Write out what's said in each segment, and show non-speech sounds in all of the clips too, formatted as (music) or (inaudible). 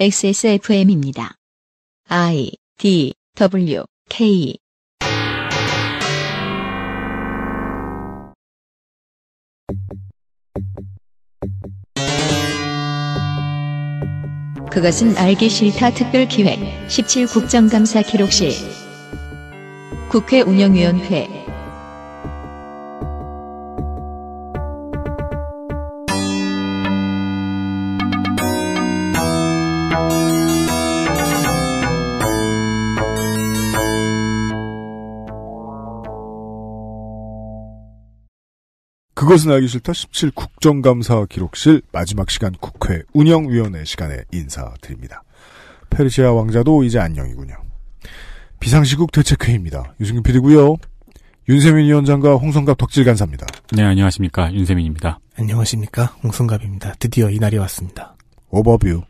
XSFM입니다. I D W K 그것은 알기 싫다 특별기획 17 국정감사 기록실 국회 운영위원회 그것은 알기 싫다 17 국정감사 기록실 마지막 시간 국회 운영위원회 시간에 인사드립니다. 페르시아 왕자도 이제 안녕이군요. 비상시국 대책회의입니다. 유승균 PD고요. 윤세민 위원장과 홍성갑 덕질 간사입니다. 네, 안녕하십니까. 윤세민입니다. 안녕하십니까. 홍성갑입니다. 드디어 이날이 왔습니다. 오버뷰.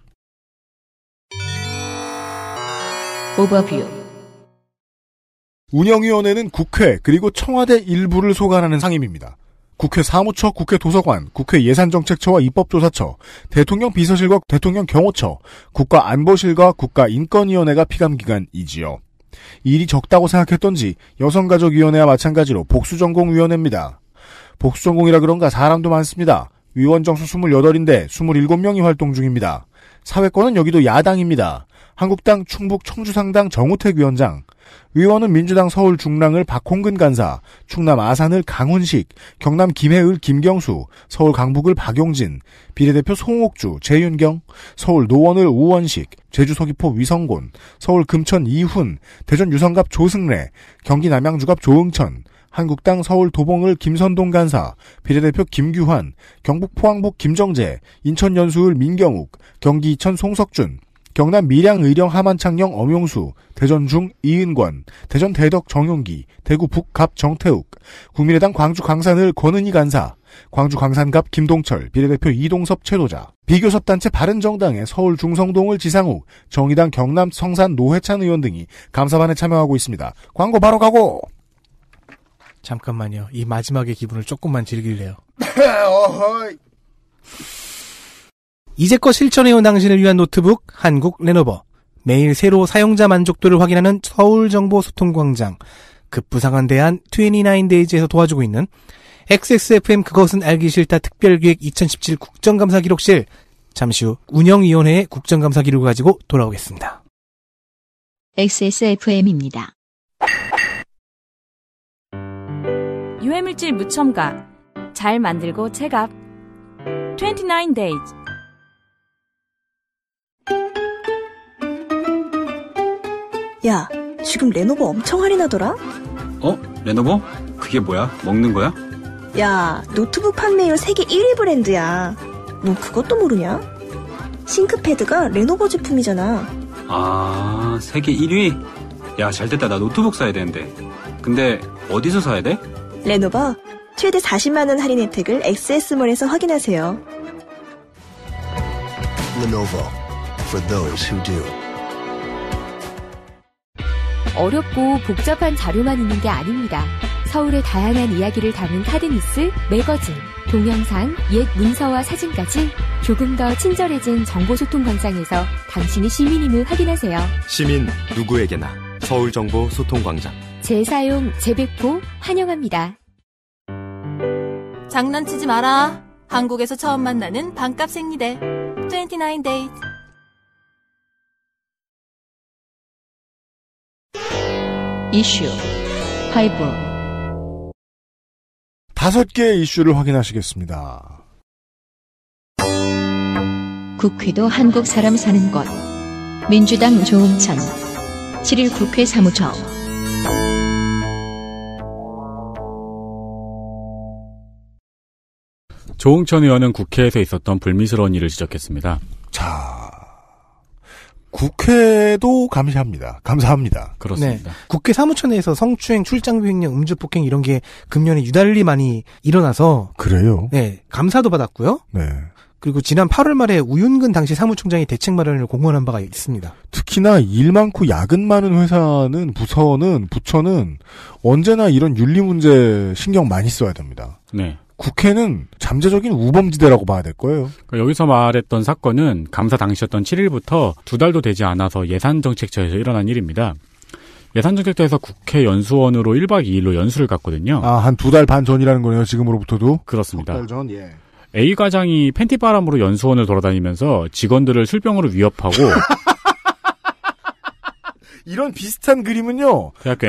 오버뷰. 운영위원회는 국회 그리고 청와대 일부를 소관하는 상임입니다. 국회 사무처, 국회 도서관, 국회 예산정책처와 입법조사처, 대통령 비서실과 대통령 경호처, 국가안보실과 국가인권위원회가 피감기관이지요. 일이 적다고 생각했던지 여성가족위원회와 마찬가지로 복수전공위원회입니다. 복수전공이라 그런가 사람도 많습니다. 위원 정수 28인데 27명이 활동 중입니다. 사회권은 여기도 야당입니다. 한국당 충북 청주상당 정우택 위원장, 의원은 민주당 서울 중랑을 박홍근 간사, 충남 아산을 강훈식, 경남 김해을 김경수, 서울 강북을 박용진, 비례대표 송옥주, 재윤경, 서울 노원을 우원식, 제주 서귀포 위성곤, 서울 금천 이훈, 대전 유성갑 조승래, 경기 남양주갑 조응천, 한국당 서울 도봉을 김선동 간사, 비례대표 김규환, 경북 포항북 김정재, 인천 연수을 민경욱, 경기 이천 송석준, 경남 밀양 의령 하만 창령 엄용수, 대전 중 이은권, 대전 대덕 정용기, 대구 북갑 정태욱, 국민의당 광주 광산을 권은희 간사, 광주 광산갑 김동철, 비례대표 이동섭 최도자, 비교섭단체 바른정당의 서울 중성동을 지상욱, 정의당 경남 성산 노회찬 의원 등이 감사반에 참여하고 있습니다. 광고 바로 가고! 잠깐만요. 이 마지막의 기분을 조금만 즐길래요. (laughs) 이제껏 실천해온 당신을 위한 노트북 한국 레노버 매일 새로 사용자 만족도를 확인하는 서울정보소통광장 급부상한 대한 29데이즈에서 도와주고 있는 XSFM 그것은 알기 싫다 특별기획 2017 국정감사 기록실 잠시 후 운영위원회의 국정감사 기록을 가지고 돌아오겠습니다. XSFM입니다. 유해물질 무첨가 잘 만들고 체갑 29 d a y 야, 지금 레노버 엄청 할인하더라? 어? 레노버? 그게 뭐야? 먹는 거야? 야, 노트북 판매율 세계 1위 브랜드야. 너 뭐 그것도 모르냐? 싱크패드가 레노버 제품이잖아. 아, 세계 1위? 야, 잘 됐다. 나 노트북 사야 되는데. 근데 어디서 사야 돼? 레노버 최대 40만원 할인 혜택을 XS몰에서 확인하세요. Lenovo for those who do. 어렵고 복잡한 자료만 있는 게 아닙니다. 서울의 다양한 이야기를 담은 카드뉴스, 매거진, 동영상, 옛 문서와 사진까지 조금 더 친절해진 정보소통 광장에서 당신이 시민임을 확인하세요. 시민 누구에게나 서울정보소통광장 재사용, 재배포 환영합니다. 장난치지 마라. 한국에서 처음 만나는 반값 생리대 29 days. 이슈 파이브 다섯 개의 이슈를 확인하시겠습니다. 국회도 한국 사람 사는 곳 민주당 조웅천 7일 국회 사무처 조웅천 의원은 국회에서 있었던 불미스러운 일을 지적했습니다. 자, 국회도 감시합니다. 감사합니다. 그렇습니다. 네. 국회 사무처내에서 성추행, 출장비 행령 음주 폭행 이런 게 금년에 유달리 많이 일어나서 그래요. 네, 감사도 받았고요. 네. 그리고 지난 8월 말에 우윤근 당시 사무총장이 대책 마련을 공언한 바가 있습니다. 특히나 일 많고 야근 많은 회사는 부서는 부처는 언제나 이런 윤리 문제 신경 많이 써야 됩니다. 네. 국회는 잠재적인 우범지대라고 봐야 될 거예요. 그러니까 여기서 말했던 사건은 감사 당시였던 7일부터 두 달도 되지 않아서 예산정책처에서 일어난 일입니다. 예산정책처에서 국회 연수원으로 1박 2일로 연수를 갔거든요. 아, 한 두 달 반 전이라는 거네요, 지금으로부터도? 그렇습니다. 두 달 전, 예. A 과장이 팬티바람으로 연수원을 돌아다니면서 직원들을 술병으로 위협하고 (laughs) 이런 비슷한 그림은요. 대학교 그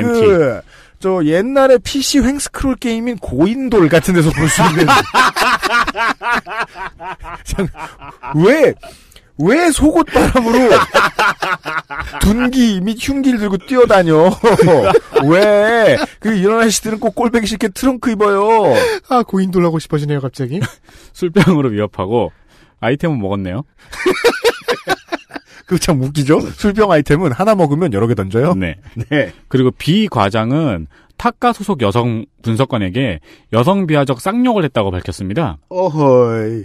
MT. 저 옛날에 PC 횡스크롤 게임인 고인돌 같은 데서 볼 수 있는 왜왜 (laughs) 왜 속옷바람으로 둔기 및 흉기를 들고 뛰어다녀 왜그 이런 아저씨들은 꼭 꼴배기 쉽게 트렁크 입어요 아 고인돌 하고 싶어지네요 갑자기 (laughs) 술병으로 위협하고 아이템은 먹었네요 (laughs) 그참 웃기죠? 술병 아이템은 하나 먹으면 여러 개 던져요? 네. 네. 그리고 비 과장은 타카 소속 여성 분석관에게 여성 비하적 쌍욕을 했다고 밝혔습니다. 어허이.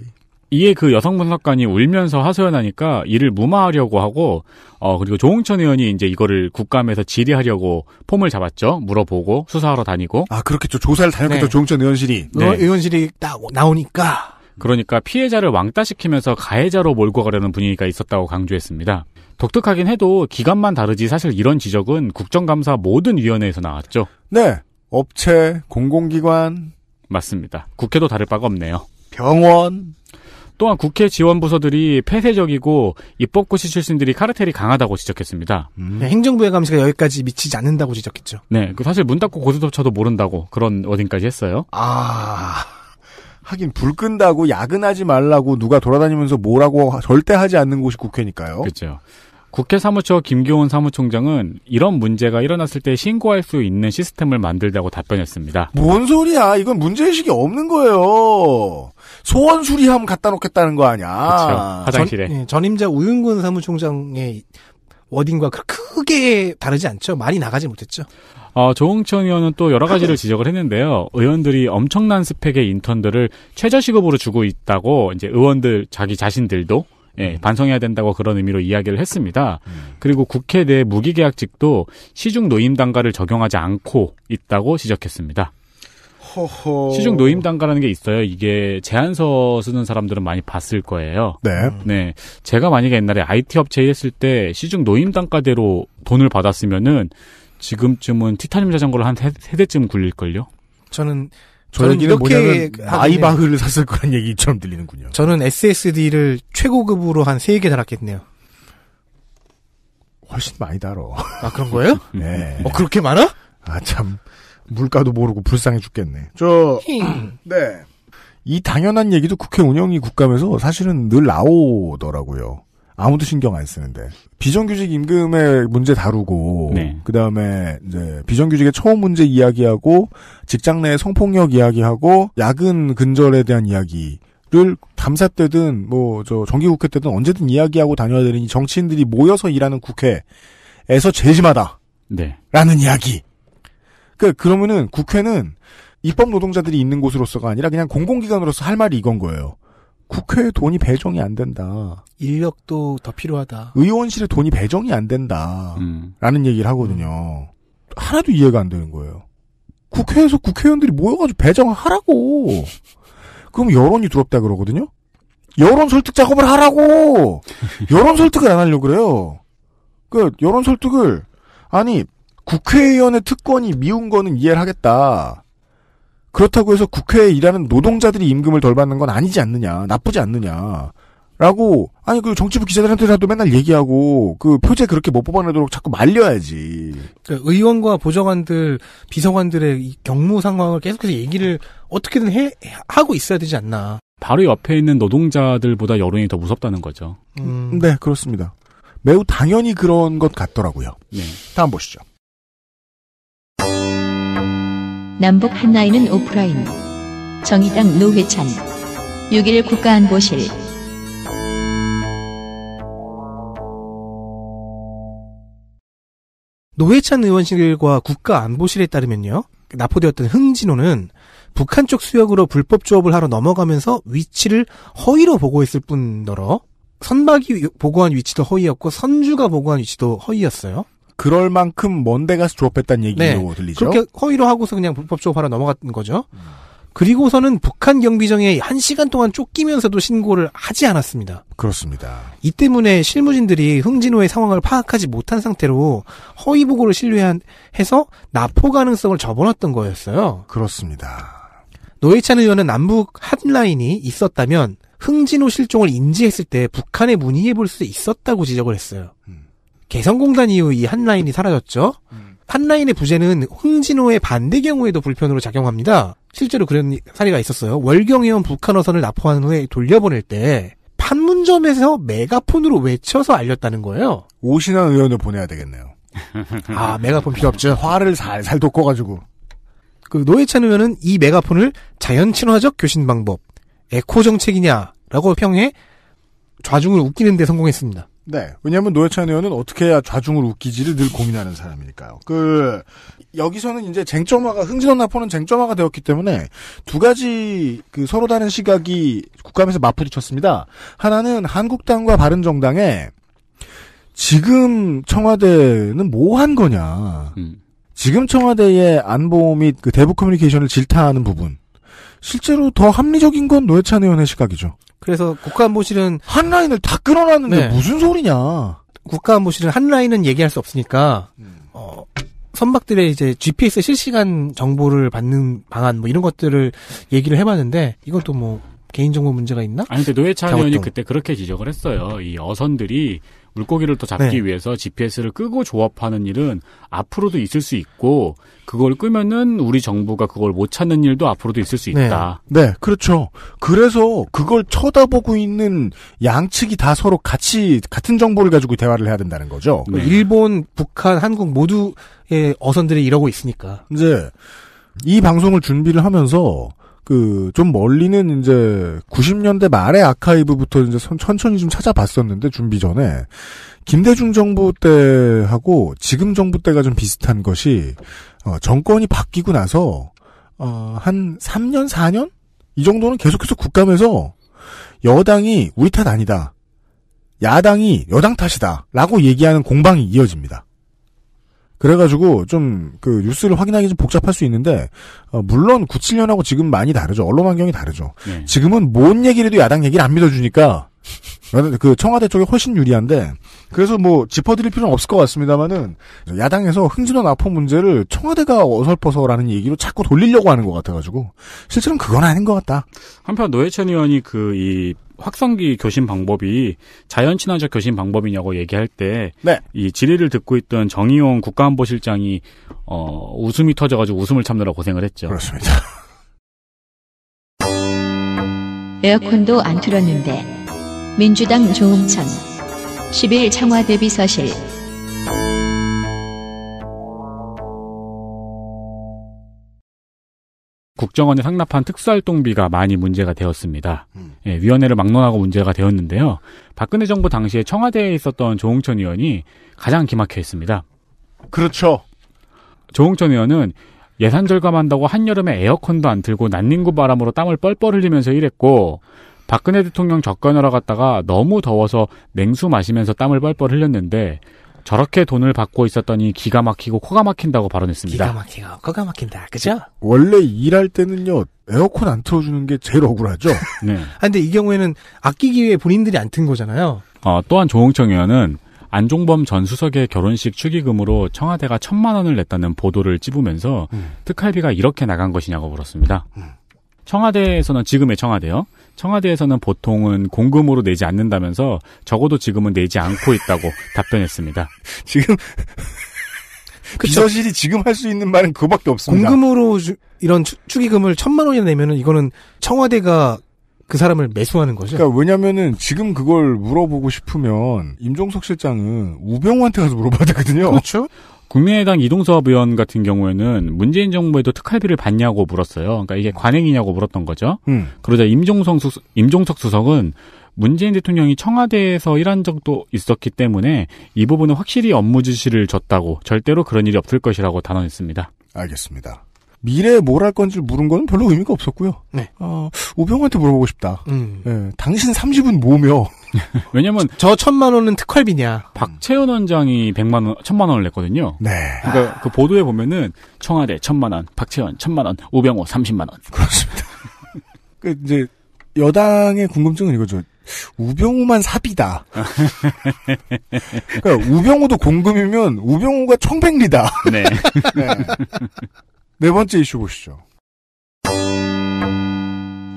이에 그 여성 분석관이 울면서 하소연하니까 이를 무마하려고 하고 어 그리고 조홍천 의원이 이제 이거를 국감에서 질의하려고 폼을 잡았죠. 물어보고 수사하러 다니고 아그렇게 조사를 다녔겠죠. 네. 조홍천 의원실이 네. 어, 의원실이 딱 나오니까 그러니까 피해자를 왕따시키면서 가해자로 몰고 가려는 분위기가 있었다고 강조했습니다. 독특하긴 해도 기간만 다르지 사실 이런 지적은 국정감사 모든 위원회에서 나왔죠. 네. 업체, 공공기관. 맞습니다. 국회도 다를 바가 없네요. 병원. 또한 국회 지원 부서들이 폐쇄적이고 입법고시 출신들이 카르텔이 강하다고 지적했습니다. 음. 네, 행정부의 감시가 여기까지 미치지 않는다고 지적했죠. 네, 그 사실 문 닫고 고스톱 쳐도 모른다고 그런 어딘까지 했어요. 아. 하긴 불 끈다고 야근하지 말라고 누가 돌아다니면서 뭐라고 절대 하지 않는 곳이 국회니까요. 그렇죠. 국회 사무처 김교훈 사무총장은 이런 문제가 일어났을 때 신고할 수 있는 시스템을 만들자고 답변했습니다. 뭔 소리야? 이건 문제의식이 없는 거예요. 소원 수리함 갖다 놓겠다는 거 아니야. 그렇 화장실에. 전, 예, 임자 우윤근 사무총장의 워딩과 크게 다르지 않죠. 많이 나가지 못했죠. 어, 조홍천 의원은 또 여러 가지를 (laughs) 지적을 했는데요. 의원들이 엄청난 스펙의 인턴들을 최저시급으로 주고 있다고 이제 의원들 자기 자신들도 예, 음. 반성해야 된다고 그런 의미로 이야기를 했습니다. 음. 그리고 국회 내 무기계약직도 시중 노임 단가를 적용하지 않고 있다고 지적했습니다. 호호. 시중 노임 단가라는 게 있어요. 이게 제안서 쓰는 사람들은 많이 봤을 거예요. 네. 네. 제가 만약에 옛날에 IT 업체에 했을 때 시중 노임 단가대로 돈을 받았으면은 지금쯤은 티타늄 자전거를 한 세, 세 대쯤 굴릴걸요? 저는 저 얘기는 뭐냐면 아이바흐를 샀을 거란 얘기처럼 들리는군요. 저는 SSD를 최고급으로 한 3개 달았겠네요. 훨씬 많이 달어. 아, 그런 거예요? (laughs) 네. 어, 그렇게 많아? 아, 참. 물가도 모르고 불쌍해 죽겠네. 저, (clears throat) 네. 이 당연한 얘기도 국회 운영위 국감에서 사실은 늘 나오더라고요. 아무도 신경 안 쓰는데 비정규직 임금의 문제 다루고 네. 그 다음에 이제 비정규직의 처음 문제 이야기하고 직장 내 성폭력 이야기하고 야근 근절에 대한 이야기를 감사 때든 뭐저 정기국회 때든 언제든 이야기하고 다녀야 되는 이 정치인들이 모여서 일하는 국회에서 제심하다 네. 라는 이야기 그러 그러니까 그러면은 국회는 입법 노동자들이 있는 곳으로서가 아니라 그냥 공공기관으로서 할 말이 이건 거예요. 국회에 돈이 배정이 안 된다. 인력도 더 필요하다. 의원실에 돈이 배정이 안 된다. 음. 라는 얘기를 하거든요. 하나도 이해가 안 되는 거예요. 국회에서 국회의원들이 모여가지고 배정하라고. 그럼 여론이 두렵다 그러거든요? 여론 설득 작업을 하라고! 여론 설득을 안 하려고 그래요. 그, 여론 설득을, 아니, 국회의원의 특권이 미운 거는 이해를 하겠다. 그렇다고 해서 국회에 일하는 노동자들이 임금을 덜 받는 건 아니지 않느냐, 나쁘지 않느냐. 라고 아니 그 정치부 기자들한테라도 맨날 얘기하고 그 표제 그렇게 못 뽑아내도록 자꾸 말려야지. 그러니까 의원과 보좌관들, 비서관들의 경무 상황을 계속해서 얘기를 어떻게든 해 하고 있어야 되지 않나. 바로 옆에 있는 노동자들보다 여론이 더 무섭다는 거죠. 음... 네 그렇습니다. 매우 당연히 그런 것 같더라고요. 네. 다음 보시죠. 남북 한나이는 오프라인 정의당 노회찬 6일 국가안보실 노회찬 의원실과 국가안보실에 따르면요. 납포되었던 흥진호는 북한 쪽 수역으로 불법 조업을 하러 넘어가면서 위치를 허위로 보고했을 뿐더러 선박이 보고한 위치도 허위였고 선주가 보고한 위치도 허위였어요. 그럴 만큼 먼데 가서 조업했다는 얘기로 네. 들리죠. 그렇게 허위로 하고서 그냥 불법 조업하러 넘어갔던 거죠. 음. 그리고서는 북한 경비정에 한 시간 동안 쫓기면서도 신고를 하지 않았습니다. 그렇습니다. 이 때문에 실무진들이 흥진호의 상황을 파악하지 못한 상태로 허위 보고를 신뢰해서 납포 가능성을 접어놨던 거였어요. 그렇습니다. 노회찬 의원은 남북 핫라인이 있었다면 흥진호 실종을 인지했을 때 북한에 문의해 볼 수 있었다고 지적을 했어요. 음. 개성공단 이후 이 한 라인이 사라졌죠. 음. 한 라인의 부재는 홍진호의 반대 경우에도 불편으로 작용합니다. 실제로 그런 사례가 있었어요. 월경해원 북한어선을 납포한 후에 돌려보낼 때 판문점에서 메가폰으로 외쳐서 알렸다는 거예요. 오신환 의원을 보내야 되겠네요. 아 메가폰 필요 없죠. 화를 살살 돋궈가지고. 그 노회찬 의원은 이 메가폰을 자연 친화적 교신 방법, 에코 정책이냐라고 평해 좌중을 웃기는 데 성공했습니다. 네. 왜냐하면 노회찬 의원은 어떻게 해야 좌중을 웃기지를 늘 고민하는 사람이니까요. 그 여기서는 이제 쟁점화가 흥진원 나포는 쟁점화가 되었기 때문에 두 가지 그 서로 다른 시각이 국감에서 맞부딪혔습니다. 하나는 한국당과 바른정당의 지금 청와대는 뭐 한 거냐. 음. 지금 청와대의 안보 및 그 대북 커뮤니케이션을 질타하는 부분. 실제로 더 합리적인 건 노회찬 의원의 시각이죠. 그래서 국가안보실은 한 라인을 다끌어놨는데 네. 무슨 소리냐? 국가안보실은 한 라인은 얘기할 수 없으니까 음. 어, 선박들의 이제 GPS 실시간 정보를 받는 방안 뭐 이런 것들을 얘기를 해봤는데 이건 또뭐 개인정보 문제가 있나? 아니 근데 노회찬 의원이 그때 그렇게 지적을 했어요. 이 어선들이 물고기를 더 잡기 네. 위해서 GPS를 끄고 조합하는 일은 앞으로도 있을 수 있고 그걸 끄면은 우리 정부가 그걸 못 찾는 일도 앞으로도 있을 수 있다. 네, 네 그렇죠. 그래서 그걸 쳐다보고 있는 양측이 다 서로 같이 같은 정보를 가지고 대화를 해야 된다는 거죠. 네. 일본, 북한, 한국 모두의 어선들이 이러고 있으니까. 이제 이 방송을 준비를 하면서 그좀 멀리는 이제 90년대 말의 아카이브부터 이제 천천히 좀 찾아봤었는데 준비 전에 김대중 정부 때하고 지금 정부 때가 좀 비슷한 것이 어, 정권이 바뀌고 나서 어, 한 3년 4년 이 정도는 계속해서 국감에서 여당이 우리 탓 아니다. 야당이 여당 탓이다. 라고 얘기하는 공방이 이어집니다. 그래가지고 좀 그 뉴스를 확인하기 좀 복잡할 수 있는데 어, 물론 97년하고 지금 많이 다르죠. 언론 환경이 다르죠. 네. 지금은 뭔 얘기를 해도 야당 얘기를 안 믿어주니까 그 청와대 쪽에 훨씬 유리한데 그래서 뭐 짚어드릴 필요는 없을 것 같습니다만은 야당에서 흥진원 아포 문제를 청와대가 어설퍼서라는 얘기로 자꾸 돌리려고 하는 것 같아가지고 실제로는 그건 아닌 것 같다. 한편 노회찬 의원이 그 이 확성기 교신 방법이 자연 친화적 교신 방법이냐고 얘기할 때이 네. 질의를 듣고 있던 정의용 국가안보실장이 어 웃음이 터져가지고 웃음을 참느라 고생을 했죠. 그렇습니다. 에어컨도 안 틀었는데. 민주당 조웅천 10일 청와 대비서실 국정원이 상납한 특수활동비가 많이 문제가 되었습니다. 음. 예, 위원회를 막론하고 문제가 되었는데요. 박근혜 정부 당시에 청와대에 있었던 조홍천 의원이 가장 기막혀 있습니다. 그렇죠. 조홍천 의원은 예산 절감한다고 한여름에 에어컨도 안 틀고 난닝구 바람으로 땀을 뻘뻘 흘리면서 일했고 박근혜 대통령 접견하러 갔다가 너무 더워서 냉수 마시면서 땀을 뻘뻘 흘렸는데 저렇게 돈을 받고 있었더니 기가 막히고 코가 막힌다고 발언했습니다. 기가 막히고 코가 막힌다. 그죠? 원래 일할 때는요. 에어컨 안 틀어주는 게 제일 억울하죠. (laughs) 네. 아, 근데 이 경우에는 아끼기 위해 본인들이 안 튼 거잖아요. 어, 또한 조홍청 의원은 안종범 전 수석의 결혼식 축의금으로 청와대가 천만 원을 냈다는 보도를 찝으면서 음. 특활비가 이렇게 나간 것이냐고 물었습니다. 음. 청와대에서는 지금의 청와대요. 청와대에서는 보통은 공금으로 내지 않는다면서 적어도 지금은 내지 않고 있다고 (laughs) 답변했습니다. 지금 그 비서실이 지금 할 수 있는 말은 그밖에 없습니다. 공금으로 주, 이런 추, 축의금을 천만 원이나 내면은 이거는 청와대가 그 사람을 매수하는 거죠. 그러니까 왜냐면은 지금 그걸 물어보고 싶으면 임종석 실장은 우병우한테 가서 물어봐야 되거든요. 그렇죠. 국민의당 이동섭 의원 같은 경우에는 문재인 정부에도 특활비를 받냐고 물었어요. 그러니까 이게 관행이냐고 물었던 거죠. 음. 그러자 임종성 수, 임종석 수석은 문재인 대통령이 청와대에서 일한 적도 있었기 때문에 이 부분은 확실히 업무 지시를 줬다고 절대로 그런 일이 없을 것이라고 단언했습니다. 알겠습니다. 미래에 뭘 할 건지 물은 건 별로 의미가 없었고요. 네. 어, 오병한테 물어보고 싶다. 음. 예, 당신 30은 뭐며? (laughs) 왜냐면 저 천만 원은 특활비냐. 박채현 원장이 백만 원, 천만 원을 냈거든요. 네. 그러니까 그 보도에 보면은 청와대 천만 원, 박채현 천만 원, 우병호 삼십만 원. 그렇습니다. (laughs) 그 이제 여당의 궁금증은 이거죠. 우병우만 사비다 (laughs) 그러니까 우병우도 공금이면 우병우가 청백리다. 네. 네. 네 번째 이슈 보시죠.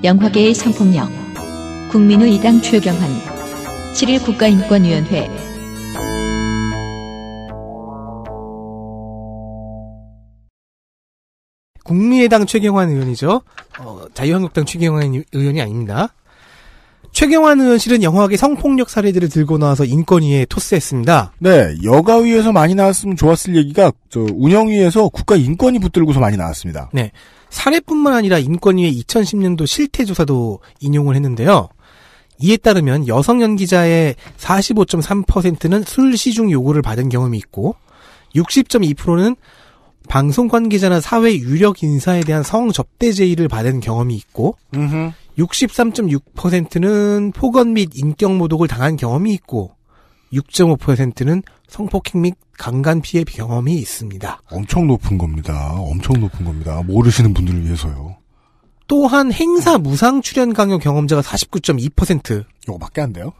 영화계의 성폭력. 국민의당 최경환. 7일 국가인권위원회 국민의당 최경환 의원이죠. 어, 자유한국당 최경환 의원이 아닙니다. 최경환 의원실은 영화계 성폭력 사례들을 들고 나와서 인권위에 토스했습니다. 네, 여가위에서 많이 나왔으면 좋았을 얘기가 저 운영위에서 국가인권위 붙들고서 많이 나왔습니다. 네, 사례뿐만 아니라 인권위의 2010년도 실태조사도 인용을 했는데요. 이에 따르면 여성 연기자의 45.3%는 술 시중 요구를 받은 경험이 있고 60.2%는 방송 관계자나 사회 유력 인사에 대한 성접대 제의를 받은 경험이 있고 음흠. 63.6%는 폭언 및 인격 모독을 당한 경험이 있고 6.5%는 성폭행 및 강간 피해 경험이 있습니다. 엄청 높은 겁니다. 엄청 높은 겁니다. 모르시는 분들을 위해서요. 또한 행사 무상 출연 강요 경험자가 49.2%. 요거밖에 안 돼요?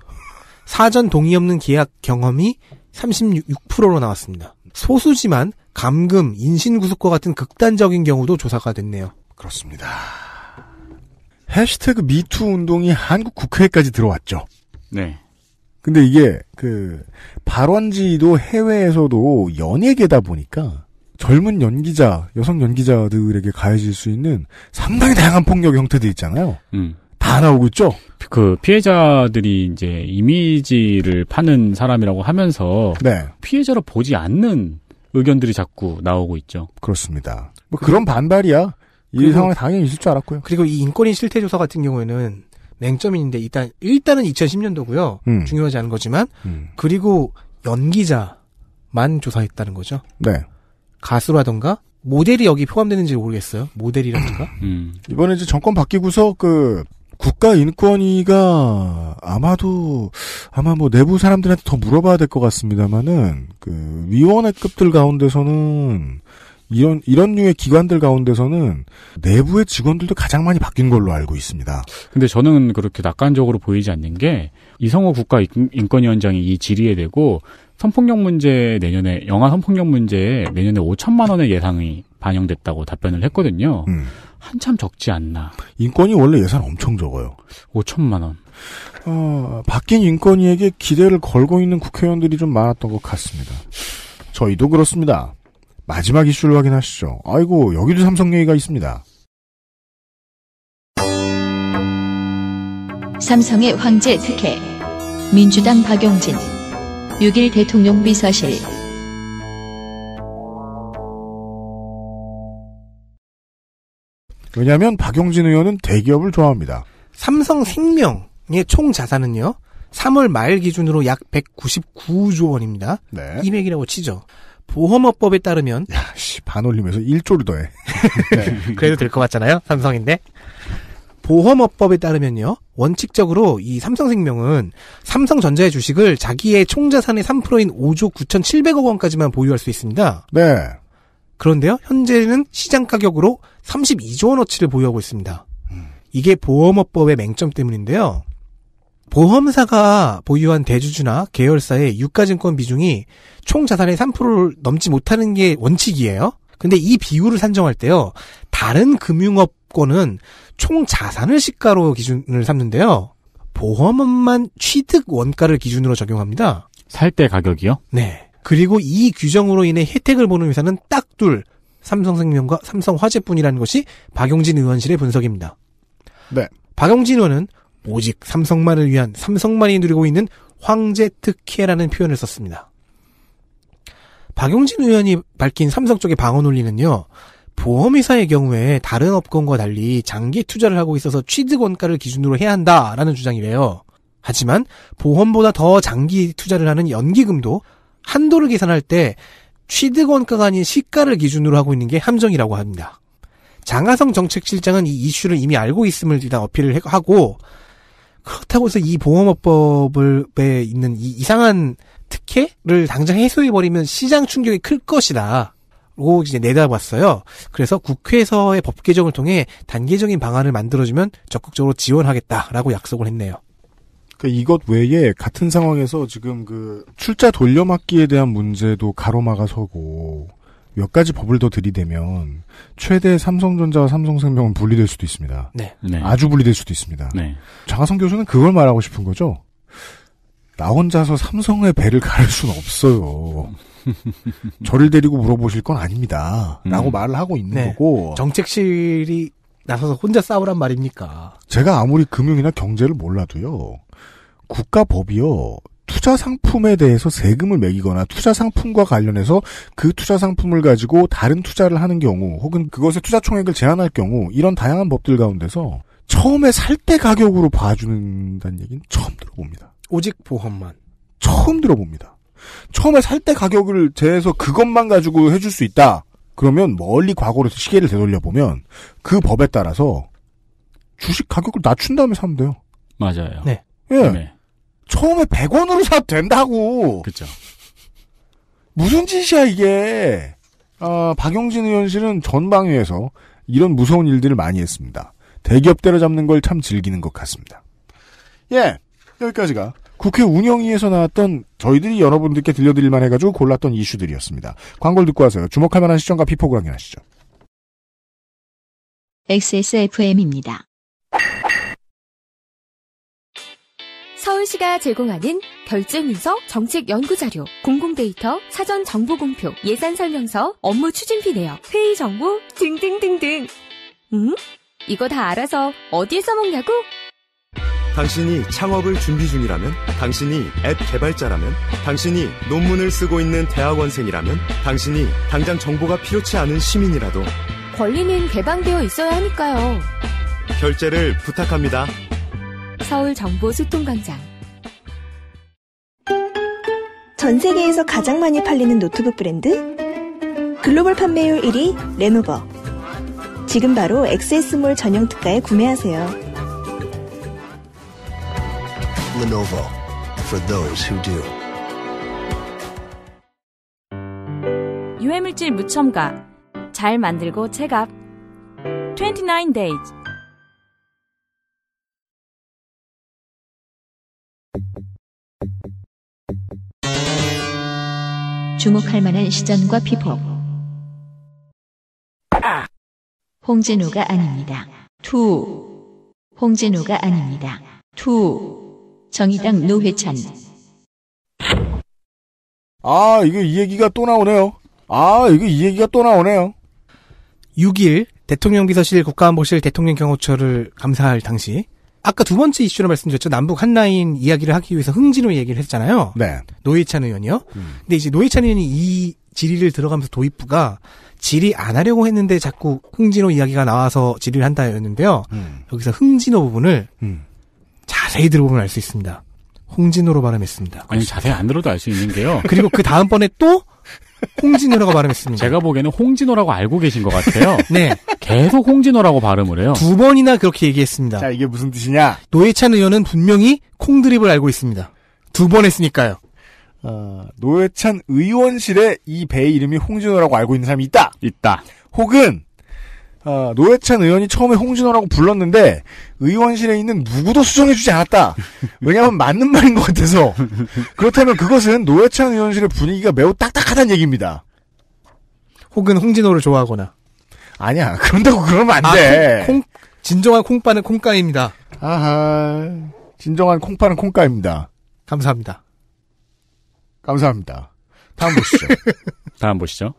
사전 동의 없는 계약 경험이 36%로 나왔습니다. 소수지만 감금, 인신구속과 같은 극단적인 경우도 조사가 됐네요. 그렇습니다. 해시태그 미투 운동이 한국 국회까지 들어왔죠. 네. 근데 이게 그 발원지도 해외에서도 연예계다 보니까 젊은 연기자, 여성 연기자들에게 가해질 수 있는 상당히 다양한 폭력 형태들 이 있잖아요. 음. 다 나오고 있죠? 그 피해자들이 이제 이미지를 파는 사람이라고 하면서 네. 피해자로 보지 않는 의견들이 자꾸 나오고 있죠. 그렇습니다. 뭐 그, 런 반발이야. 이 상황에 당연히 있을 줄 알았고요. 그리고 이 인권인 실태조사 같은 경우에는 맹점인데 일단 일단은 2010년도고요. 음. 중요하지 않은 거지만 음. 그리고 연기자만 조사했다는 거죠. 네. 가수라던가 모델이 여기 포함되는지 모르겠어요. 모델이라든가. (clears throat) 음. 이번에 이제 정권 바뀌고서 그 국가인권위가 아마도 아마 뭐 내부 사람들한테 더 물어봐야 될 것 같습니다만은 그 위원회급들 가운데서는 이런 이런 류의 기관들 가운데서는 내부의 직원들도 가장 많이 바뀐 걸로 알고 있습니다. 근데 저는 그렇게 낙관적으로 보이지 않는 게 이성호 국가 인권위원장이 이 질의에 대고 선풍력 문제 내년에 영화 선풍력 문제에 내년에 5천만 원의 예상이 반영됐다고 답변을 했거든요. 음. 한참 적지 않나. 인권이 원래 예산 엄청 적어요. 5천만 원. 어, 바뀐 인권위에게 기대를 걸고 있는 국회의원들이 좀 많았던 것 같습니다. 저희도 그렇습니다. 마지막 이슈를 확인하시죠. 아이고, 여기도 삼성 얘기가 있습니다. 삼성의 황제 특혜. 민주당 박용진. 6일 대통령 비서실 왜냐하면 박용진 의원은 대기업을 좋아합니다. 삼성생명의 총 자산은요. 3월 말 기준으로 약 199조 원입니다. 네. 200이라고 치죠. 보험업법에 따르면 야, 씨, 반올림에서 1조를 더해. (laughs) 네. 그래도 될 것 같잖아요. 삼성인데. 보험업법에 따르면요. 원칙적으로 이 삼성생명은 삼성전자의 주식을 자기의 총자산의 3%인 5조 9,700억 원까지만 보유할 수 있습니다. 네. 그런데요. 현재는 시장 가격으로 32조 원어치를 보유하고 있습니다. 이게 보험업법의 맹점 때문인데요. 보험사가 보유한 대주주나 계열사의 유가증권 비중이 총 자산의 3%를 넘지 못하는 게 원칙이에요. 근데 이 비율을 산정할 때요. 다른 금융업권은 총 자산을 시가로 기준을 삼는데요. 보험업만 취득 원가를 기준으로 적용합니다. 살 때 가격이요? 네. 그리고 이 규정으로 인해 혜택을 보는 회사는 딱 둘, 삼성생명과 삼성화재뿐이라는 것이 박용진 의원실의 분석입니다. 네. 박용진 의원은 오직 삼성만을 위한 삼성만이 누리고 있는 황제 특혜라는 표현을 썼습니다. 박용진 의원이 밝힌 삼성 쪽의 방어 논리는요. 보험회사의 경우에 다른 업권과 달리 장기 투자를 하고 있어서 취득 원가를 기준으로 해야 한다라는 주장이래요. 하지만 보험보다 더 장기 투자를 하는 연기금도 한도를 계산할 때 취득 원가가 아닌 시가를 기준으로 하고 있는 게 함정이라고 합니다. 장하성 정책실장은 이 이슈를 이미 알고 있음을 일단 어필을 하고 그렇다고 해서 이 보험업법에 있는 이 이상한 특혜를 당장 해소해버리면 시장 충격이 클 것이다. 고 이제 내다봤어요. 그래서 국회에서의 법 개정을 통해 단계적인 방안을 만들어주면 적극적으로 지원하겠다라고 약속을 했네요. 그 이것 외에 같은 상황에서 지금 그 출자 돌려막기에 대한 문제도 가로막아 서고 몇 가지 법을 더 들이대면 최대 삼성전자와 삼성생명은 분리될 수도 있습니다. 네. 네. 아주 분리될 수도 있습니다. 네. 장하성 교수는 그걸 말하고 싶은 거죠. 나 혼자서 삼성의 배를 갈릴 수는 없어요. (laughs) 저를 데리고 물어보실 건 아닙니다. 음. 라고 말을 하고 있는 네. 거고. 정책실이 나서서 혼자 싸우란 말입니까? 제가 아무리 금융이나 경제를 몰라도요. 국가법이요. 투자 상품에 대해서 세금을 매기거나 투자 상품과 관련해서 그 투자 상품을 가지고 다른 투자를 하는 경우 혹은 그것의 투자 총액을 제한할 경우 이런 다양한 법들 가운데서 처음에 살 때 가격으로 봐주는다는 얘기는 처음 들어봅니다. 오직 보험만. 처음 들어봅니다. 처음에 살 때 가격을 재해서 그것만 가지고 해줄 수 있다. 그러면 멀리 과거로 시계를 되돌려보면 그 법에 따라서 주식 가격을 낮춘 다음에 사면 돼요. 맞아요. 네. 예. 네. 처음에 100원으로 사도 된다고. 그죠 무슨 짓이야 이게. 아, 박영진 의원실은 전방위에서 이런 무서운 일들을 많이 했습니다. 대기업 때려잡는 걸 참 즐기는 것 같습니다. 예. 여기까지가 국회 운영위에서 나왔던 저희들이 여러분들께 들려드릴만 해가지고 골랐던 이슈들이었습니다. 광고를 듣고 와서요. 주목할 만한 시점과 비폭을 확인하시죠. XSFM입니다. 서울시가 제공하는 결제문서, 정책연구자료, 공공데이터, 사전 정보 공표, 예산 설명서, 업무 추진비 내역, 회의 정보 등등등등. 음? 이거 다 알아서 어디에서 먹냐고? 당신이 창업을 준비 중이라면, 당신이 앱 개발자라면, 당신이 논문을 쓰고 있는 대학원생이라면, 당신이 당장 정보가 필요치 않은 시민이라도 권리는 개방되어 있어야 하니까요. 결제를 부탁합니다. 서울정보소통광장 전 세계에서 가장 많이 팔리는 노트북 브랜드? 글로벌 판매율 1위 레노버. 지금 바로 엑세스몰 전용 특가에 구매하세요. Lenovo for those who do. 유해물질 무첨가 잘 만들고 체갑 29 days 주목할 만한 시전과 피법 홍진우가 아닙니다. 투 홍진호가 아닙니다. 투 정의당 노회찬 아 이거 이 얘기가 또 나오네요. 아 이거 이 얘기가 또 나오네요. 6일 대통령 비서실 국가안보실 대통령 경호처를 감사할 당시 아까 두 번째 이슈로 말씀드렸죠. 남북 한라인 이야기를 하기 위해서 흥진호 얘기를 했잖아요. 네. 노회찬 의원이요. 음. 근데 이제 노회찬 의원이 이 질의를 들어가면서 도입부가 질의 안 하려고 했는데 자꾸 흥진호 이야기가 나와서 질의를 한다였는데요. 음. 여기서 흥진호 부분을 음. 자세히 들어보면 알 수 있습니다. 홍진호로 발음했습니다. 아니 자세히 안 들어도 알 수 있는 게요. (laughs) 그리고 그 다음번에 또 홍진호라고 발음했습니다. 제가 보기에는 홍진호라고 알고 계신 것 같아요. (laughs) 네. 계속 홍진호라고 발음을 해요. 두 번이나 그렇게 얘기했습니다. 자, 이게 무슨 뜻이냐? 노회찬 의원은 분명히 콩드립을 알고 있습니다. 두 번 했으니까요. 어, 노회찬 의원실에 이 배의 이름이 홍진호라고 알고 있는 사람이 있다. 있다. 혹은 아, 노회찬 의원이 처음에 홍진호라고 불렀는데 의원실에 있는 누구도 수정해주지 않았다. 왜냐하면 맞는 말인 것 같아서 그렇다면 그것은 노회찬 의원실의 분위기가 매우 딱딱하다는 얘기입니다. 혹은 홍진호를 좋아하거나 아니야 그런다고 그러면 안 아, 돼. 아, 콩, 진정한 콩파는 콩가입니다. 아하 진정한 콩파는 콩가입니다. 감사합니다. 감사합니다. 다음 보시죠. (laughs) 다음 보시죠.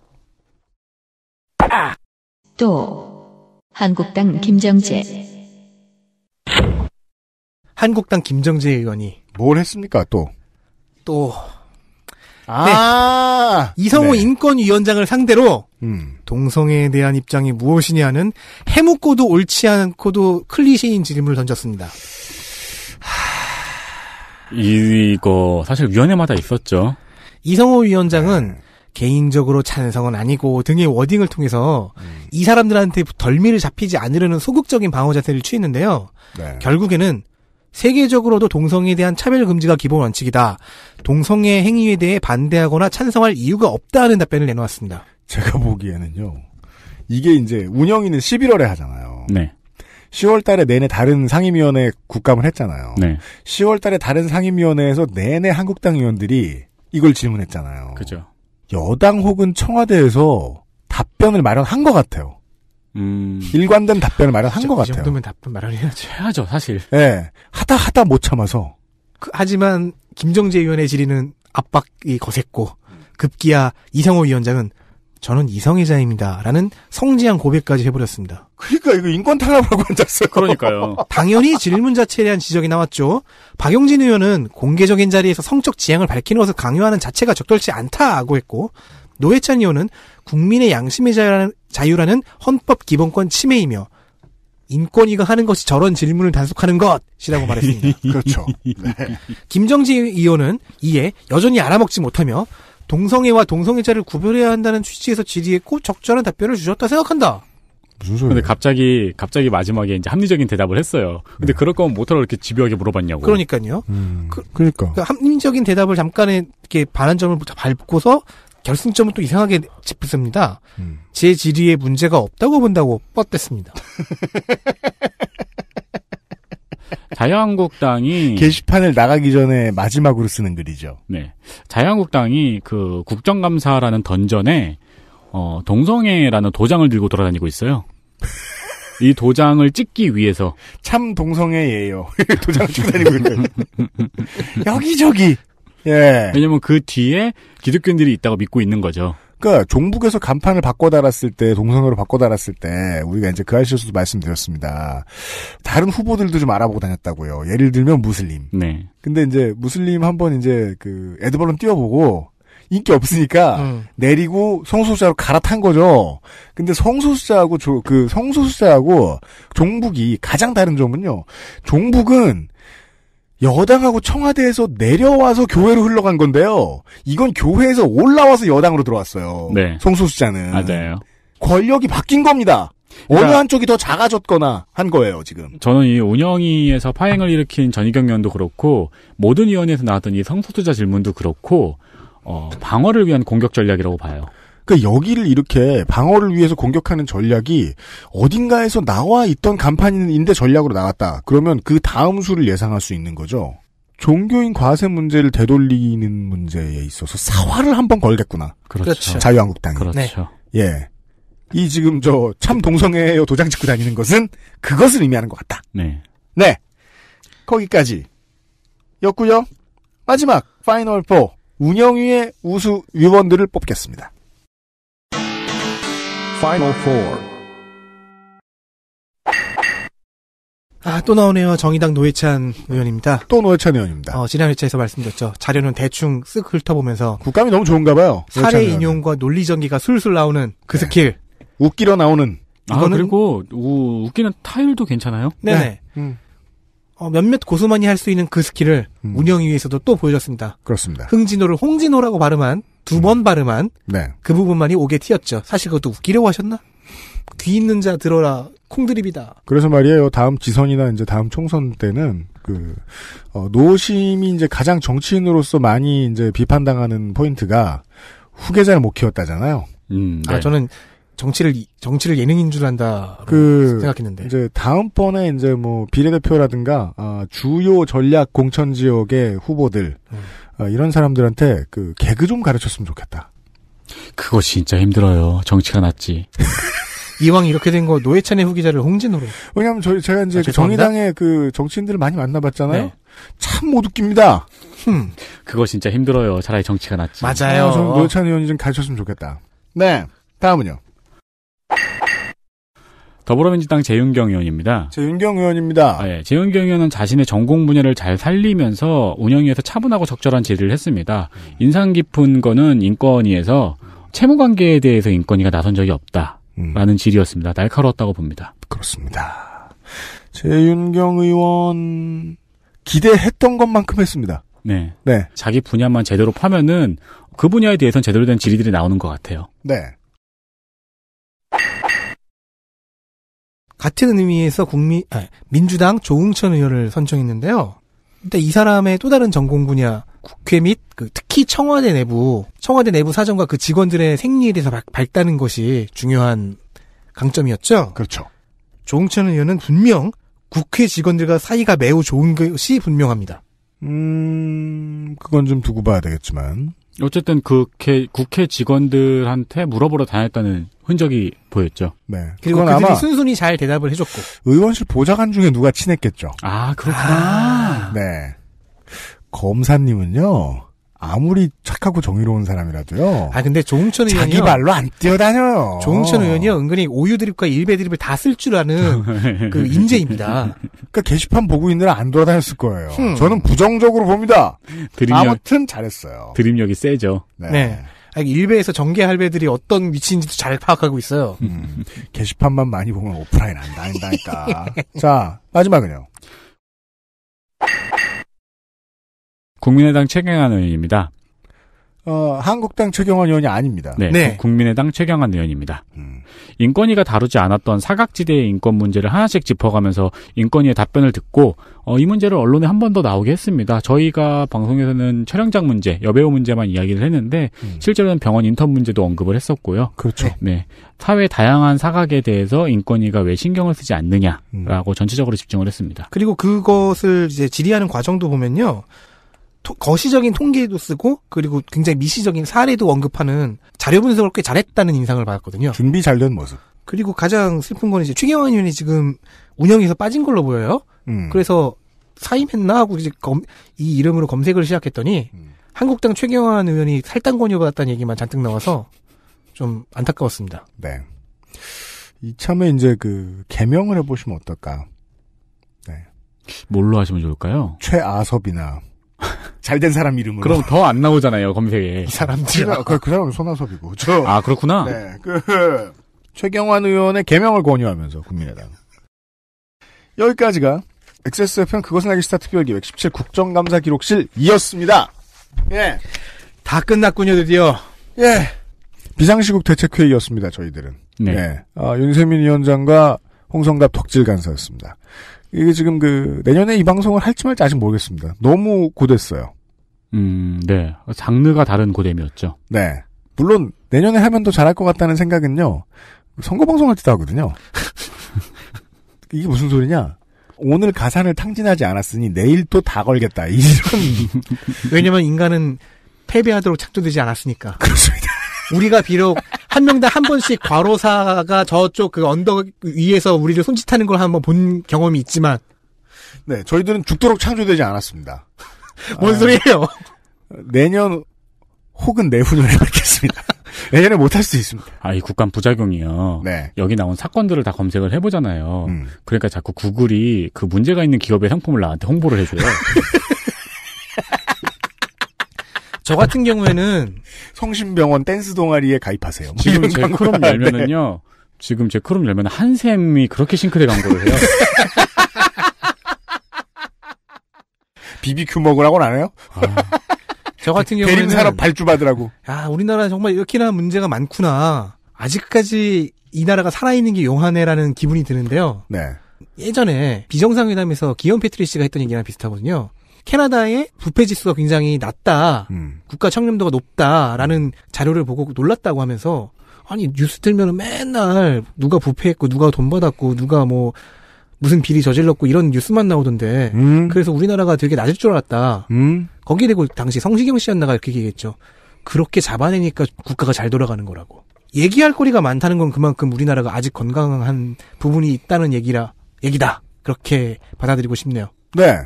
아. 또 한국당 김정재 한국당 김정재 의원이 뭘 했습니까 또? 또 아, 네. 이성호 네. 인권위원장을 상대로 음. 동성애에 대한 입장이 무엇이냐는 해묵고도 옳지 않고도 클리셰인 질문을 던졌습니다. 하... 이거 사실 위원회마다 있었죠. 이성호 위원장은 음. 개인적으로 찬성은 아니고 등의 워딩을 통해서 음. 이 사람들한테 덜미를 잡히지 않으려는 소극적인 방어 자세를 취했는데요. 네. 결국에는 세계적으로도 동성에 대한 차별 금지가 기본 원칙이다. 동성애 행위에 대해 반대하거나 찬성할 이유가 없다는 답변을 내놓았습니다. 제가 보기에는요. 이게 이제 운영위는 11월에 하잖아요. 네. 10월 달에 내내 다른 상임위원회 국감을 했잖아요. 네. 10월 달에 다른 상임위원회에서 내내 한국당 의원들이 이걸 질문했잖아요. 그죠. 여당 혹은 청와대에서 답변을 마련한 것 같아요. 음... 일관된 답변을 마련한 것 같아요. 이 정도면 답변 마련해야죠. 사실. 예. 네, 하다 하다 못 참아서. 그, 하지만 김정재 위원의 질의는 압박이 거셌고 급기야 이상호 위원장은 저는 이성애자입니다라는 성지한 고백까지 해버렸습니다. 그러니까 이거 인권 탄압하고 앉았어요. 그러니까요. (laughs) 당연히 질문 자체에 대한 지적이 나왔죠. 박용진 의원은 공개적인 자리에서 성적 지향을 밝히는 것을 강요하는 자체가 적절치 않다고 했고 노회찬 의원은 국민의 양심의 자유라는, 자유라는 헌법 기본권 침해이며 인권위가 하는 것이 저런 질문을 단속하는 것이라고 말했습니다. (laughs) 그렇죠. 네. 김정지 의원은 이에 여전히 알아먹지 못하며 동성애와 동성애자를 구별해야 한다는 취지에서 질의했고 적절한 답변을 주셨다 생각한다. 무슨 소리? 근데 갑자기 갑자기 마지막에 이제 합리적인 대답을 했어요. 근데 네. 그럴 거면 모터를 이렇게 집요하게 물어봤냐고. 그러니까요. 음, 그, 러니까 그 합리적인 대답을 잠깐의 이렇게 반환점을 밟고서 결승점은 또 이상하게 짚습니다. 음. 제 질의에 문제가 없다고 본다고 뻗댔습니다. (laughs) 자유한국당이 게시판을 나가기 전에 마지막으로 쓰는 글이죠. 네, 자유한국당이 그 국정감사라는 던전에 어, 동성애라는 도장을 들고 돌아다니고 있어요. 이 도장을 찍기 위해서 참 동성애예요. (laughs) 도장 찍 다니고 있는 여기저기. 예. 왜냐면 그 뒤에 기득교들이 있다고 믿고 있는 거죠. 그러니까 종북에서 간판을 바꿔 달았을 때동성으로 바꿔 달았을 때 우리가 이제 그 아저씨에서도 말씀드렸습니다. 다른 후보들도 좀 알아보고 다녔다고요. 예를 들면 무슬림. 네. 근데 이제 무슬림 한번 이제 그 에드벌론 뛰어보고 인기 없으니까 음. 내리고 성소수자로 갈아탄 거죠. 근데 성소수자하고 조, 그 성소수자하고 종북이 가장 다른 점은요. 종북은 여당하고 청와대에서 내려와서 교회로 흘러간 건데요. 이건 교회에서 올라와서 여당으로 들어왔어요. 네. 성소수자는. 맞아요. 권력이 바뀐 겁니다. 그러니까 어느 한쪽이 더 작아졌거나 한 거예요, 지금. 저는 이 운영위에서 파행을 일으킨 전희경 의원도 그렇고, 모든 위원회에서 나왔던 이 성소수자 질문도 그렇고, 어, 방어를 위한 공격 전략이라고 봐요. 그러니까 여기를 이렇게 방어를 위해서 공격하는 전략이 어딘가에서 나와 있던 간판인데 전략으로 나갔다. 그러면 그 다음 수를 예상할 수 있는 거죠. 종교인 과세 문제를 되돌리는 문제에 있어서 사활을 한 번 걸겠구나. 그렇죠. 자유한국당이. 그렇죠. 그렇죠. 네. 예. 이 지금 저 참 동성애요 도장 찍고 다니는 것은 그것을 의미하는 것 같다. 네. 네. 거기까지. 였고요. 마지막 파이널 4 운영위의 우수 위원들을 뽑겠습니다. Final Four. 아, 또 나오네요. 정의당 노회찬 의원입니다. 또 노회찬 의원입니다. 어, 지난 회차에서 말씀드렸죠. 자료는 대충 쓱 훑어보면서. 국감이 너무 좋은가 봐요. 사례 인용과 논리 전기가 술술 나오는 그 네. 스킬. 웃기러 나오는. 아, 그리고 우, 웃기는 타율도 괜찮아요? 네네. 네. 음. 음. 어, 몇몇 고수만이 할 수 있는 그 스킬을 음. 운영위에서도 또 보여줬습니다. 그렇습니다. 흥진호를 홍진호라고 발음한 두번 음. 발음한 네. 그 부분만이 오게 튀었죠. 사실 그것도 웃기려고 하셨나? 귀 있는 자 들어라 콩드립이다. 그래서 말이에요. 다음 지선이나 이제 다음 총선 때는 그 어, 노심이 이제 가장 정치인으로서 많이 이제 비판당하는 포인트가 후계자를 못 키웠다잖아요. 음, 아, 네. 아 저는 정치를 정치를 예능인 줄 안다 그 생각했는데 이제 다음번에 이제 뭐 비례대표라든가 아, 주요 전략 공천 지역의 후보들. 음. 어, 이런 사람들한테 그 개그 좀 가르쳤으면 좋겠다. 그거 진짜 힘들어요. 정치가 낫지. (laughs) 이왕 이렇게 된 거 노회찬의 후기자를 홍진으로. 왜냐하면 저희 제가 이제 아, 정의당의 그 정치인들을 많이 만나봤잖아요. 네. 참못 웃깁니다. 흠. 그거 진짜 힘들어요. 차라리 정치가 낫지. 맞아요. 아, 노회찬 의원이 좀 가르쳤으면 좋겠다. 네, 다음은요. 더불어민주당 재윤경 의원입니다. 재윤경 의원입니다. 네, 재윤경 의원은 자신의 전공 분야를 잘 살리면서 운영위에서 차분하고 적절한 질의를 했습니다. 인상 깊은 거는 인권위에서 채무관계에 대해서 인권위가 나선 적이 없다라는 음. 질의였습니다. 날카로웠다고 봅니다. 그렇습니다. 재윤경 의원 기대했던 것만큼 했습니다. 네. 네. 자기 분야만 제대로 파면은 그 분야에 대해서는 제대로 된 질의들이 나오는 것 같아요. 네. 같은 의미에서 국민 아, 민주당 조웅천 의원을 선정했는데요. 일데이 사람의 또 다른 전공 분야 국회 및그 특히 청와대 내부 청와대 내부 사정과 그 직원들의 생리에 대해서 밝, 밝다는 것이 중요한 강점이었죠. 그렇죠. 조웅천 의원은 분명 국회 직원들과 사이가 매우 좋은 것이 분명합니다. 음, 그건 좀 두고 봐야 되겠지만. 어쨌든 그 국회, 국회 직원들한테 물어보러 다녔다는 흔적이 보였죠. 네. 그리고 그들이 순순히 잘 대답을 해줬고 의원실 보좌관 중에 누가 친했겠죠. 아 그렇구나. 아. 네. 검사님은요 아무리 착하고 정의로운 사람이라도요. 아 근데 조홍천 의원이 자기 발로 안 뛰어다녀요. 조홍천 의원이요 은근히 오유 드립과 일베 드립을 다 쓸 줄 아는 그 (laughs) 인재입니다. 그러니까 게시판 보고 있느라 안 돌아다녔을 거예요. 흠. 저는 부정적으로 봅니다. 드림력, 아무튼 잘했어요. 드림력이 세죠. 네. 네. 아니, 일베에서 정계 할배들이 어떤 위치인지도 잘 파악하고 있어요. 음, 게시판만 많이 보면 오프라인 안 다닌다니까. (laughs) 예. 자 마지막은요. 국민의당 최경환 의원입니다. 어, 한국당 최경환 의원이 아닙니다. 네, 네. 국민의당 최경환 의원입니다. 음. 인권위가 다루지 않았던 사각지대의 인권 문제를 하나씩 짚어가면서 인권위의 답변을 듣고 어, 이 문제를 언론에 한 번 더 나오게 했습니다. 저희가 방송에서는 촬영장 문제, 여배우 문제만 이야기를 했는데 음. 실제로는 병원 인턴 문제도 언급을 했었고요. 그렇죠. 네. 네, 사회 다양한 사각에 대해서 인권위가 왜 신경을 쓰지 않느냐라고 음. 전체적으로 집중을 했습니다. 그리고 그것을 이제 질의하는 과정도 보면요. 토, 거시적인 통계도 쓰고 그리고 굉장히 미시적인 사례도 언급하는 자료 분석을 꽤 잘했다는 인상을 받았거든요. 준비 잘 된 모습. 그리고 가장 슬픈 건 이제 최경환 의원이 지금 운영에서 빠진 걸로 보여요. 음. 그래서 사임했나 하고 이제 검, 이 이름으로 검색을 시작했더니 음. 한국당 최경환 의원이 살당 권유받았다는 얘기만 잔뜩 나와서 좀 안타까웠습니다. 네. 이참에 이제 그 개명을 해보시면 어떨까? 네. 뭘로 하시면 좋을까요? 최아섭이나 잘된 사람 이름으로. 그럼 더 안 나오잖아요 검색에. (laughs) 이 사람들. 그, 그 사람은 손아섭이고. 저. 그렇죠? 아 그렇구나. 네. 그 최경환 의원의 개명을 권유하면서 국민의당. 여기까지가 XSFM 그것은 알기 스타 특별기획 17 국정감사 기록실이었습니다. 예. 다 끝났군요 드디어. 예. 비상시국 대책회의였습니다 저희들은. 네. 예. 아, 윤세민 위원장과 홍성갑 덕질 간사였습니다. 이게 지금 그 내년에 이 방송을 할지 말지 아직 모르겠습니다. 너무 고됐어요. 음, 네. 장르가 다른 고됨이었죠. 네. 물론 내년에 하면 더 잘할 것 같다는 생각은요. 선거 방송할 때도 하거든요. (laughs) 이게 무슨 소리냐? 오늘 가산을 탕진하지 않았으니 내일 또 다 걸겠다. 이런. (laughs) 왜냐면 인간은 패배하도록 착조되지 않았으니까. 그렇습니다. 우리가 비록 한 명당 한 번씩 과로사가 저쪽 그 언덕 위에서 우리를 손짓하는 걸 한 번 본 경험이 있지만 네, 저희들은 죽도록 창조되지 않았습니다. 뭔 아, 소리예요? 내년 혹은 내후년에 뵙겠습니다. (laughs) 내년에 못할 수 있습니다. 아, 이 국감 부작용이요. 네. 여기 나온 사건들을 다 검색을 해보잖아요. 음. 그러니까 자꾸 구글이 그 문제가 있는 기업의 상품을 나한테 홍보를 해줘요. (laughs) 저 같은 경우에는 (laughs) 성심병원 댄스 동아리에 가입하세요. 뭐 지금 제 크롬 열면은요. 지금 제 크롬 열면 한샘이 그렇게 싱크대 광고를 해요. (laughs) 비비큐 먹으라고는 안 해요? 아, 저 같은 경우는 (laughs) 대림 산업 발주 받으라고. 야, 우리나라 정말 이렇게나 문제가 많구나. 아직까지 이 나라가 살아있는 게 용하네라는 기분이 드는데요. 네. 예전에 비정상회담에서 기현 페트리 씨가 했던 얘기랑 비슷하거든요. 캐나다의 부패 지수가 굉장히 낮다, 음. 국가 청렴도가 높다라는 자료를 보고 놀랐다고 하면서 아니 뉴스 틀면은 맨날 누가 부패했고 누가 돈 받았고 누가 뭐 무슨 비리 저질렀고 이런 뉴스만 나오던데 음. 그래서 우리나라가 되게 낮을 줄 알았다. 음. 거기에 대고 당시 성시경 씨였나가 이렇게 얘기했죠. 그렇게 잡아내니까 국가가 잘 돌아가는 거라고. 얘기할 거리가 많다는 건 그만큼 우리나라가 아직 건강한 부분이 있다는 얘기라 얘기다. 그렇게 받아들이고 싶네요. 네.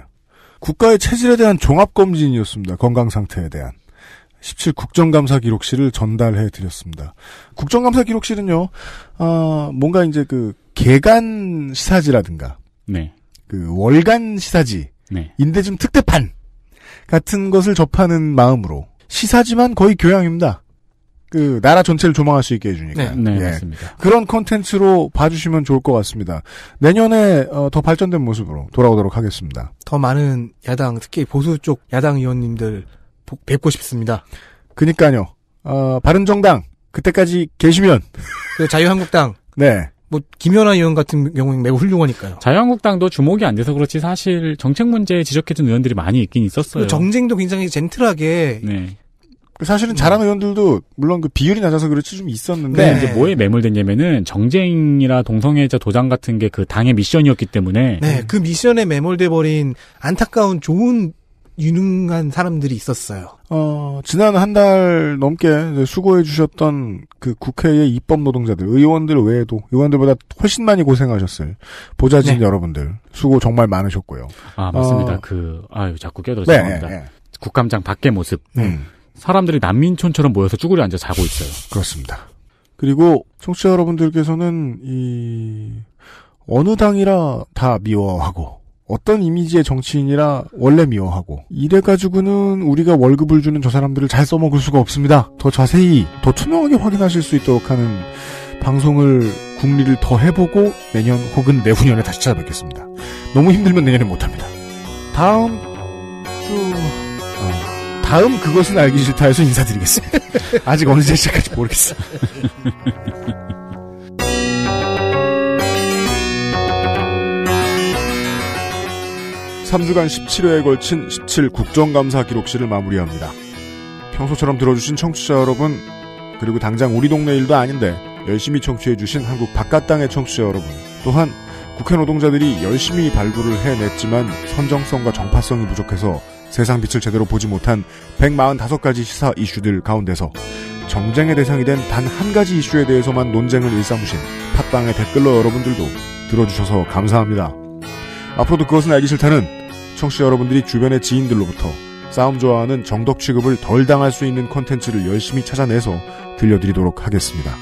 국가의 체질에 대한 종합검진이었습니다. 건강 상태에 대한. 17 국정감사 기록실을 전달해 드렸습니다. 국정감사 기록실은요, 어, 뭔가 이제 그 개간 시사지라든가, 네. 그 월간 시사지, 네. 인데 좀 특대판 같은 것을 접하는 마음으로 시사지만 거의 교양입니다. 그 나라 전체를 조망할 수 있게 해주니까. 네, 네 예. 맞습니다. 그런 컨텐츠로 봐주시면 좋을 것 같습니다. 내년에 어, 더 발전된 모습으로 돌아오도록 하겠습니다. 더 많은 야당, 특히 보수 쪽 야당 의원님들 뵙고 싶습니다. 그니까요. 어, 바른정당 그때까지 계시면 그 자유한국당 네. 뭐 김연아 의원 같은 경우는 매우 훌륭하니까요. 자유한국당도 주목이 안 돼서 그렇지 사실 정책 문제 지적해준 의원들이 많이 있긴 있었어요. 그 정쟁도 굉장히 젠틀하게 네. 그 사실은 음. 자랑 의원들도 물론 그 비율이 낮아서 그렇지 좀 있었는데 네. 이제 뭐에 매몰됐냐면은 정쟁이나 동성애자 도장 같은 게 그 당의 미션이었기 때문에 네, 음. 그 미션에 매몰돼 버린 안타까운 좋은 유능한 사람들이 있었어요. 어, 지난 한 달 넘게 수고해 주셨던 그 국회의 입법 노동자들, 의원들 외에도 의원들보다 훨씬 많이 고생하셨을 보좌진 네. 여러분들 수고 정말 많으셨고요. 아 맞습니다. 어, 그 아유 자꾸 깨달어서 네, 네, 네, 국감장 밖의 모습. 음. 네. 사람들이 난민촌처럼 모여서 쭈그려 앉아 자고 있어요. 그렇습니다. 그리고 청취자 여러분들께서는 이 어느 당이라 다 미워하고 어떤 이미지의 정치인이라 원래 미워하고 이래가지고는 우리가 월급을 주는 저 사람들을 잘 써먹을 수가 없습니다. 더 자세히 더 투명하게 확인하실 수 있도록 하는 방송을 국리를 더 해보고 내년 혹은 내후년에 다시 찾아뵙겠습니다. 너무 힘들면 내년에 못합니다. 다음 주 다음 그것은 알기 싫다에서 인사드리겠습니다. (laughs) 아직 언제 시작할지 모르겠어요. (laughs) 삼주간 17회에 걸친 17 국정감사 기록실을 마무리합니다. 평소처럼 들어주신 청취자 여러분, 그리고 당장 우리 동네 일도 아닌데 열심히 청취해주신 한국 바깥 땅의 청취자 여러분, 또한 국회 노동자들이 열심히 발굴을 해냈지만 선정성과 정파성이 부족해서 세상 빛을 제대로 보지 못한 145가지 시사 이슈들 가운데서 정쟁의 대상이 된 단 한 가지 이슈에 대해서만 논쟁을 일삼으신 팟빵의 댓글로 여러분들도 들어주셔서 감사합니다. 앞으로도 그것은 알기 싫다는 청취자 여러분들이 주변의 지인들로부터 싸움 좋아하는 정덕 취급을 덜 당할 수 있는 컨텐츠를 열심히 찾아내서 들려드리도록 하겠습니다.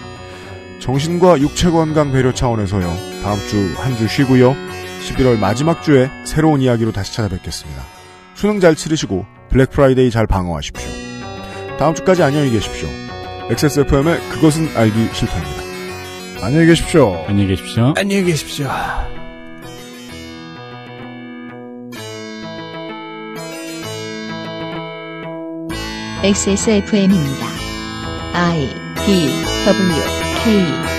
정신과 육체 건강 배려 차원에서요. 다음 주 한 주 쉬고요. 11월 마지막 주에 새로운 이야기로 다시 찾아뵙겠습니다. 수능 잘 치르시고 블랙 프라이데이 잘 방어하십시오. 다음 주까지 안녕히 계십시오. XSFM의 그것은 알기 싫답니다. 안녕히 계십시오. 안녕히 계십시오. 안녕히 계십시오. XSFM입니다. I D W K